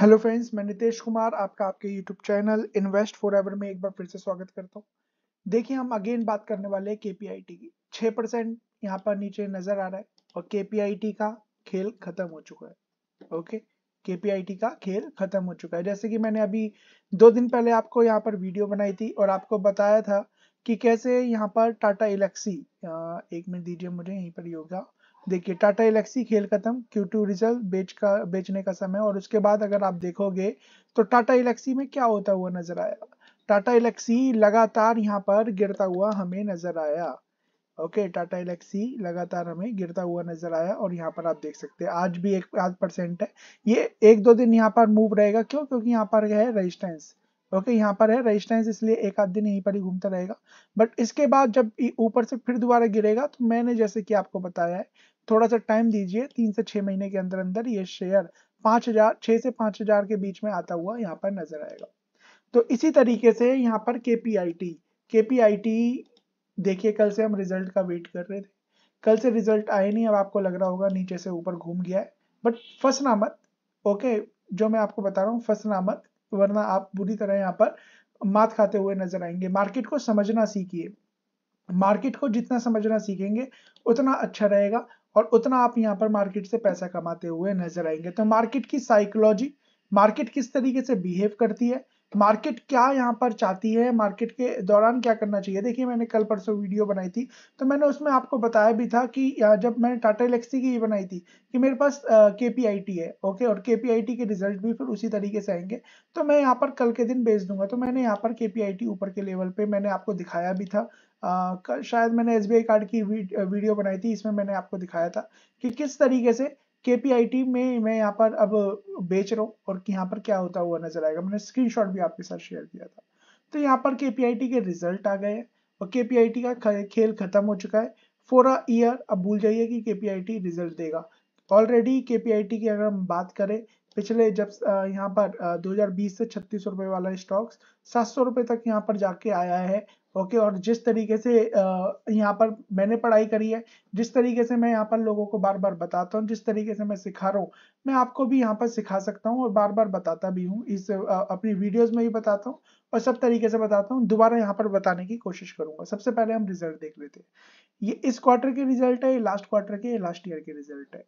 hello friends मैं नितेश कुमार आपका आपके YouTube channel invest for ever में एक बार फिर से स्वागत करता हूँ देखिए हम अगेन बात करने वाले हैं केपीआईटी की छह परसेंट यहाँ पर नीचे नजर आ रहा है और केपीआईटी का खेल खत्म हो चुका है ओके केपीआईटी का खेल खत्म हो चुका है जैसे कि मैंने अभी दो दिन पहले आपको यहाँ पर वीडियो बनाई थी और आपको बताया था कि कैसे यहाँ पर टाटा इलेक्सी एक मिनट दीजिए मुझे यहीं पर ही होगा देखिए टाटा इलेक्सी खेल खत्म क्यू टू रिजल्ट बेच का बेचने का समय और उसके बाद अगर आप देखोगे तो टाटा इलेक्सी में क्या होता हुआ नजर आया टाटा इलेक्सी लगातार यहाँ पर गिरता हुआ हमें नजर आया ओके टाटा इलेक्सी लगातार हमें गिरता हुआ नजर आया और यहाँ पर आप देख सकते हैं आज भी एक आध परसेंट है ये एक दो दिन यहाँ पर मूव रहेगा क्यों क्योंकि यहाँ पर है रेजिस्टेंस ओके यहाँ पर है रेजिस्टेंस इसलिए एक आध दिन यहीं पर ही घूमता रहेगा बट इसके बाद जब ऊपर से फिर दोबारा गिरेगा तो मैंने जैसे कि आपको बताया है थोड़ा सा टाइम दीजिए तीन से छह महीने के अंदर अंदर ये शेयर पांच हजार छह से पांच हजार के बीच में आता हुआ यहाँ पर नजर आएगा तो इसी तरीके से यहाँ पर के पी आई टी देखिए कल से हम रिजल्ट का वेट कर रहे थे कल से रिजल्ट आए नहीं अब आपको लग रहा होगा नीचे से ऊपर घूम गया है बट फंसना मत ओके जो मैं आपको बता रहा हूँ फंसना मत वरना आप बुरी तरह यहाँ पर मात खाते हुए नजर आएंगे मार्केट को समझना सीखिए मार्केट को जितना समझना सीखेंगे उतना अच्छा रहेगा और उतना आप यहाँ पर मार्केट से पैसा कमाते हुए नजर आएंगे तो मार्केट की साइकोलॉजी मार्केट किस तरीके से बिहेव करती है मार्केट क्या यहाँ पर चाहती है मार्केट के दौरान क्या करना चाहिए देखिए मैंने कल परसों वीडियो बनाई थी तो मैंने उसमें आपको बताया भी था कि जब मैंने टाटा एलेक्सी की बनाई थी कि मेरे पास के uh, है ओके और के के रिजल्ट भी फिर उसी तरीके से आएंगे तो मैं यहाँ पर कल के दिन भेज दूंगा तो मैंने यहाँ पर के ऊपर के लेवल पे मैंने आपको दिखाया भी था आ, शायद मैंने एस कार्ड की वीडियो बनाई थी इसमें मैंने आपको दिखाया था कि किस तरीके से केपीआईटी में मैं यहाँ पर अब बेच रहा हूँ और यहाँ पर क्या होता हुआ नजर आएगा मैंने स्क्रीनशॉट भी आपके साथ शेयर किया था तो यहाँ पर के के रिजल्ट आ गए और के का खेल खत्म हो चुका है फॉर अ ईयर अब भूल जाइए कि के रिजल्ट देगा ऑलरेडी के की अगर हम बात करें पिछले जब यहाँ पर 2020 से छत्तीस रुपए वाला स्टॉक्स सात सौ रुपए तक यहाँ पर जाके आया है ओके और जिस तरीके से यहाँ पर मैंने पढ़ाई करी है जिस तरीके से मैं यहाँ पर लोगों को बार बार बताता हूँ जिस तरीके से मैं सिखा रहा हूँ मैं आपको भी यहाँ पर सिखा सकता हूँ और बार बार बताता भी हूँ इस अपनी वीडियोस में भी बताता हूँ और सब तरीके से बताता हूँ दोबारा यहाँ पर बताने की कोशिश करूंगा सबसे पहले हम रिजल्ट देख लेते हैं ये इस क्वार्टर के रिजल्ट है ये लास्ट क्वार्टर के लास्ट ईयर के रिजल्ट है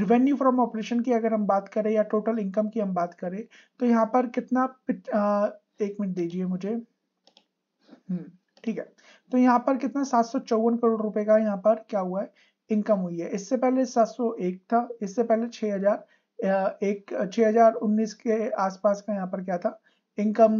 रिवेन्यू फ्रॉम ऑपरेशन की अगर हम बात करें या टोटल इनकम की हम बात करें तो यहाँ पर कितना एक मिनट दीजिए मुझे हम्म ठीक है तो यहाँ पर कितना सात करोड़ रुपए का यहाँ पर क्या हुआ है इनकम हुई है इससे पहले 701 था इससे पहले 6000 एक 6019 के आसपास का यहाँ पर क्या था इनकम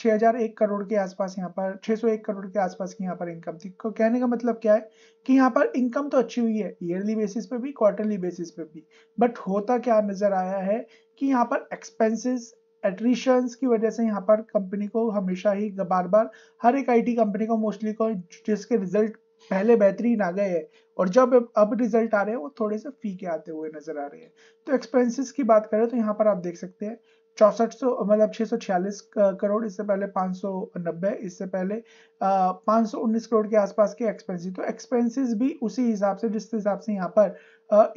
6001 करोड़ के आसपास यहाँ पर 601 करोड़ के आसपास की यहाँ पर इनकम थी को कहने का मतलब क्या है कि यहाँ पर इनकम तो अच्छी हुई है ईयरली बेसिस पे भी क्वार्टरली बेसिस पे भी बट होता क्या नजर आया है कि यहाँ पर एक्सपेंसेस एट्रीशंस की वजह से यहाँ पर कंपनी को हमेशा ही बार बार हर एक आईटी कंपनी को मोस्टली को जिसके रिजल्ट पहले बेहतरीन आ गए हैं और जब अब रिजल्ट आ रहे हैं वो थोड़े से फीके आते हुए नजर आ रहे हैं तो एक्सपेंसेस की बात करें तो यहाँ पर आप देख सकते हैं चौसठ सौ मतलब छह सौ छियालीस करोड़ इससे पहले 590 सौ नब्बे इससे पहले पाँच सौ उन्नीस करोड़ के आसपास के एक्सपेंसिस तो एक्सपेंसिस भी उसी हिसाब से जिस हिसाब से यहाँ पर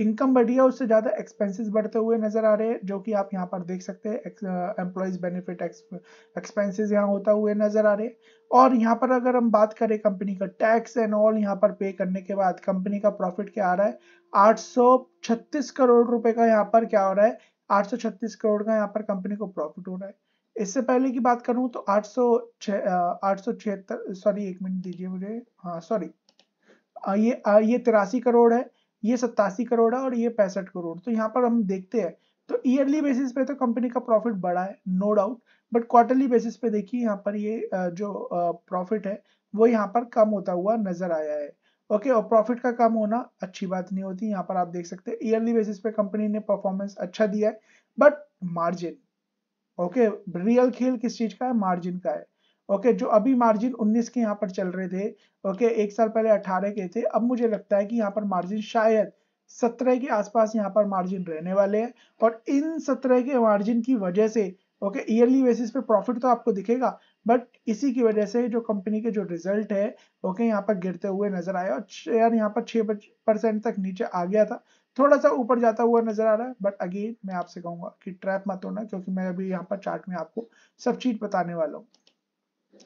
इनकम बढ़ी है उससे ज़्यादा एक्सपेंसिस बढ़ते हुए नज़र आ रहे हैं जो कि आप यहाँ पर देख सकते हैं एम्प्लॉयज़ बेनिफिट एक्सपेंसिस यहाँ होता हुए नज़र आ रहे हैं और यहाँ पर अगर हम बात करें कंपनी का टैक्स एंड ऑल यहाँ पर पे करने के बाद कंपनी का प्रॉफिट क्या आ रहा है 836 करोड़ रुपए का यहाँ पर क्या हो रहा है 836 करोड़ का यहाँ पर कंपनी को प्रॉफिट हो रहा है इससे पहले की बात करूं तो आठ सौ सॉरी एक मिनट दीजिए मुझे हाँ सॉरी ये आ, ये तिरासी करोड़ है ये सत्तासी करोड़ है और ये पैंसठ करोड़ तो यहाँ पर हम देखते हैं तो ईयरली बेसिस पे तो कंपनी का प्रॉफिट बढ़ा है no doubt but quarterly basis पे देखिए यहाँ पर ये जो प्रॉफिट है वो यहाँ पर कम होता हुआ नजर आया है ओके और प्रॉफिट का कम होना अच्छी बात नहीं होती यहाँ पर आप देख सकते हैं ईयरली बेसिस पे कंपनी ने परफॉर्मेंस अच्छा दिया है बट मार्जिन ओके रियल खेल किस चीज का है मार्जिन का है ओके okay, जो अभी मार्जिन 19 के यहाँ पर चल रहे थे ओके okay, एक साल पहले 18 के थे अब मुझे लगता है कि यहाँ पर मार्जिन शायद 17 के आसपास यहाँ पर मार्जिन रहने वाले हैं और इन 17 के मार्जिन की वजह से ओके ईयरली बेसिस पे प्रॉफिट तो आपको दिखेगा बट इसी की वजह से जो कंपनी के जो रिजल्ट है ओके यहाँ पर गिरते हुए नजर आया और शेयर यहाँ पर छह परसेंट तक नीचे आ गया था थोड़ा सा ऊपर जाता हुआ नजर आ रहा है बट अगेन मैं आपसे कहूंगा कि ट्रैप मत होना क्योंकि मैं अभी यहाँ पर चार्ट में आपको सब चीज बताने वाला हूँ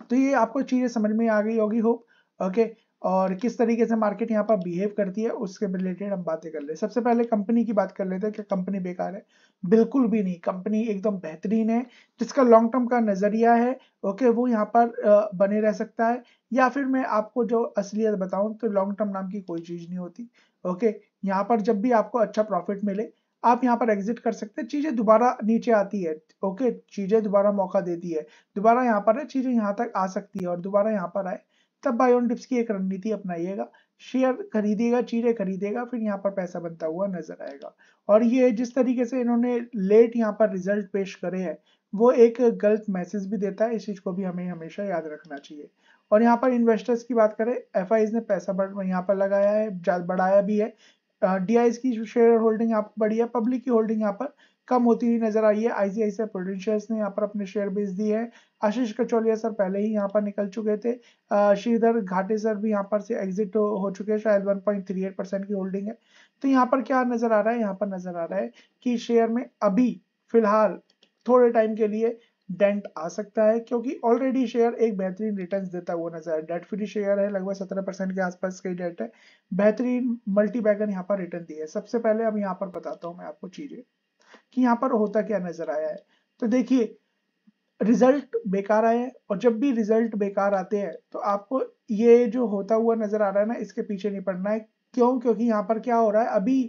तो ये आपको चीजें समझ में आ गई होगी होप ओके और किस तरीके से मार्केट यहाँ पर बिहेव करती है उसके रिलेटेड हम बातें कर ले सबसे पहले कंपनी की बात कर लेते हैं कि कंपनी बेकार है बिल्कुल भी नहीं कंपनी एकदम बेहतरीन है जिसका लॉन्ग टर्म का नज़रिया है ओके वो यहाँ पर बने रह सकता है या फिर मैं आपको जो असलियत बताऊँ तो लॉन्ग टर्म नाम की कोई चीज़ नहीं होती ओके यहाँ पर जब भी आपको अच्छा प्रॉफिट मिले आप यहाँ पर एग्जिट कर सकते हैं चीज़ें दोबारा नीचे आती है ओके चीज़ें दोबारा मौका देती है दोबारा यहाँ पर है चीज़ें यहाँ तक आ सकती है और दोबारा यहाँ पर आए तब बायोन डिप्स की एक रणनीति अपनाइएगा शेयर खरीदेगा चीरे खरीदेगा फिर यहाँ पर पैसा बनता हुआ नजर आएगा और ये जिस तरीके से इन्होंने लेट यहाँ पर रिजल्ट पेश करे है वो एक गलत मैसेज भी देता है इस चीज को भी हमें हमेशा याद रखना चाहिए और यहाँ पर इन्वेस्टर्स की बात करें एफ ने पैसा यहाँ पर लगाया है बढ़ाया भी है डी की शेयर होल्डिंग यहाँ पर बढ़ी है पब्लिक की होल्डिंग यहाँ पर कम होती हुई नजर आई है आईसीआईसीआई प्रोडेंशियल्स ने यहाँ पर अपने शेयर बेच दिए हैं आशीष कचौलिया सर पहले ही यहाँ पर निकल चुके थे श्रीधर घाटे सर भी यहाँ पर से एग्जिट हो, हो चुके हैं शायद 1.38 परसेंट की होल्डिंग है तो यहाँ पर क्या नजर आ रहा है यहाँ पर नजर आ रहा है कि शेयर में अभी फिलहाल थोड़े टाइम के लिए डेंट आ सकता है क्योंकि ऑलरेडी शेयर एक बेहतरीन रिटर्न देता हुआ नजर आया डेट फ्री शेयर है लगभग सत्रह परसेंट के आसपास का ही डेट है बेहतरीन मल्टी बैगन यहाँ पर रिटर्न दी है सबसे पहले अब यहाँ पर बताता हूँ मैं आपको चीजें कि यहाँ पर होता क्या नजर आया है तो देखिए रिजल्ट बेकार आए और जब भी रिजल्ट बेकार आते हैं तो आपको ये जो होता हुआ नजर आ रहा है ना इसके पीछे नहीं पड़ना है क्यों क्योंकि यहाँ पर क्या हो रहा है अभी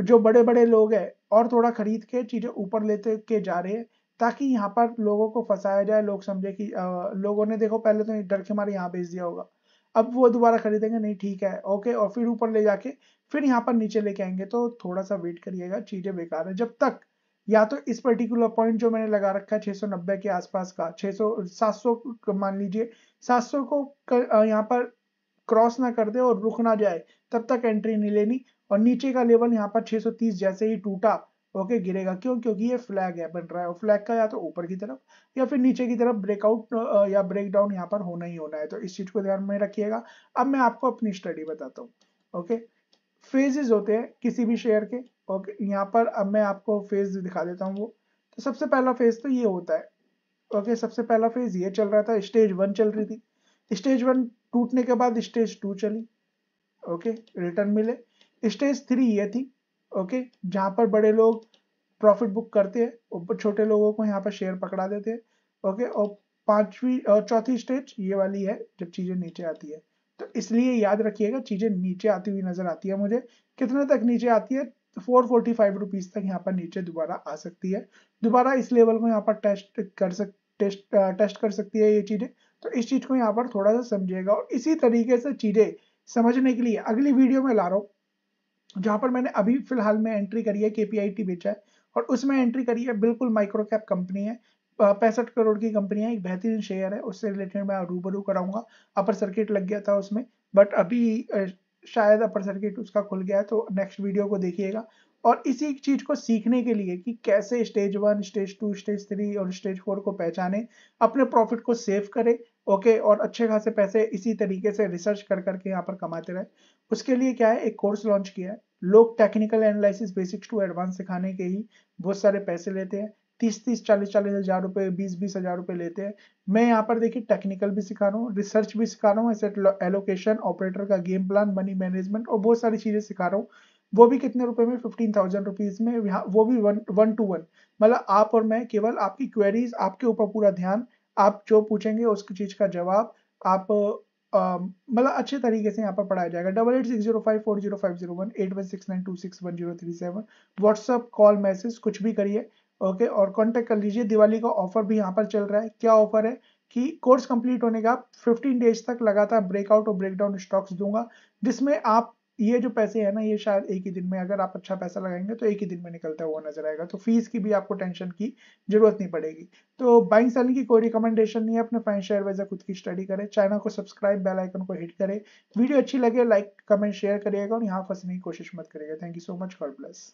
जो बड़े बड़े लोग हैं और थोड़ा खरीद के चीजें ऊपर लेते के जा रहे हैं ताकि यहाँ पर लोगों को फंसाया जाए लोग समझे कि आ, लोगों ने देखो पहले तो डर के मारे यहाँ बेच दिया होगा अब वो दोबारा खरीदेंगे नहीं ठीक है ओके और फिर ऊपर ले जाके फिर यहाँ पर नीचे लेके आएंगे तो थोड़ा सा वेट करिएगा चीजें बेकार है जब तक या तो इस पर्टिकुलर पॉइंट जो मैंने लगा रखा है 690 के आसपास का 600 700 मान लीजिए 700 को यहाँ पर क्रॉस ना कर दे और रुक ना जाए तब तक एंट्री नहीं लेनी और नीचे का लेवल यहाँ पर 630 जैसे ही टूटा ओके गिरेगा क्यों क्योंकि ये फ्लैग है बन रहा है और फ्लैग का या तो ऊपर की तरफ या फिर नीचे की तरफ ब्रेकआउट या डाउन यहाँ पर होना ही होना है तो इस चीज को ध्यान में रखिएगा अब मैं आपको अपनी स्टडी बताता हूँ ओके फेजेस होते हैं किसी भी शेयर के ओके यहाँ पर अब मैं आपको फेज दिखा देता हूँ वो तो सबसे पहला फेज तो ये होता है ओके सबसे पहला फेज ये चल रहा था स्टेज वन चल रही थी स्टेज वन टूटने के बाद स्टेज टू चली ओके रिटर्न मिले स्टेज थ्री ये थी ओके जहाँ पर बड़े लोग प्रॉफिट बुक करते हैं ऊपर छोटे लोगों को यहाँ पर शेयर पकड़ा देते हैं ओके और पांचवी और चौथी स्टेज ये वाली है जब चीजें नीचे आती है तो इसलिए याद रखिएगा चीज़ें नीचे आती हुई नजर आती है मुझे कितने तक नीचे आती है फोर फोर्टी फाइव रुपीज तक यहाँ पर नीचे दोबारा आ सकती है दोबारा इस लेवल को यहाँ पर टेस्ट कर सक टेस्ट टेस्ट कर सकती है ये चीज़ें तो इस चीज़ को यहाँ पर थोड़ा सा समझिएगा और इसी तरीके से चीज़ें समझने के लिए अगली वीडियो में ला रहा हूँ जहां पर मैंने अभी फिलहाल में एंट्री करी है के बेचा है और उसमें एंट्री करी है बिल्कुल माइक्रो कैप कंपनी है पैंसठ करोड़ की कंपनी है एक बेहतरीन शेयर है उससे रिलेटेड मैं रूबरू कराऊंगा अपर सर्किट लग गया था उसमें बट अभी शायद अपर सर्किट उसका खुल गया है तो नेक्स्ट वीडियो को देखिएगा और इसी चीज को सीखने के लिए कि कैसे stage one stage two stage three और स्टेज फोर को पहचाने अपने प्रॉफिट को सेव करें ओके और अच्छे खासे पैसे इसी तरीके से रिसर्च कर करके यहाँ पर कमाते रहे उसके लिए क्या है एक कोर्स लॉन्च किया है लोग technical analysis basics to advance सिखाने के ही बहुत सारे पैसे लेते हैं तीस तीस चालीस चालीस हजार रुपए बीस बीस हजार रुपए लेते हैं मैं यहाँ पर देखिए टेक्निकल भी सिखा रहा हूँ रिसर्च भी सिखा रहा हूँ एसेट एलोकेशन ऑपरेटर का गेम प्लान मनी मैनेजमेंट और बहुत सारी चीज़ें सिखा रहा हूँ वो भी कितने रुपए में फिफ्टीन थाउजेंड रुपीज़ में वो भी वन वन टू वन मतलब आप और मैं केवल आपकी क्वेरीज आपके ऊपर पूरा ध्यान आप जो पूछेंगे उस चीज़ का जवाब आप मतलब अच्छे तरीके से यहाँ पर पढ़ाया जाएगा double eight six zero five four zero five zero one eight one six nine two six one zero three seven WhatsApp call message कुछ भी करिए ओके और कॉन्टेक्ट कर लीजिए दिवाली का ऑफर भी यहाँ पर चल रहा है क्या ऑफर है कि कोर्स कंप्लीट होने का 15 डेज तक लगातार ब्रेकआउट और ब्रेकडाउन स्टॉक्स दूंगा जिसमें आप ये जो पैसे है ना ये शायद एक ही दिन में अगर आप अच्छा पैसा लगाएंगे तो एक ही दिन में निकलता हुआ नजर आएगा तो फीस की भी आपको टेंशन की जरूरत नहीं पड़ेगी तो बाइंग सेलिंग की कोई रिकमेंडेशन नहीं है अपने फाइनेंशियल एडवाइजर खुद की स्टडी करें चैनल को सब्सक्राइब बेल आइकन को हिट करें वीडियो अच्छी लगे लाइक कमेंट शेयर करिएगा और यहाँ फंसने की कोशिश मत करिएगा thank you so much for bless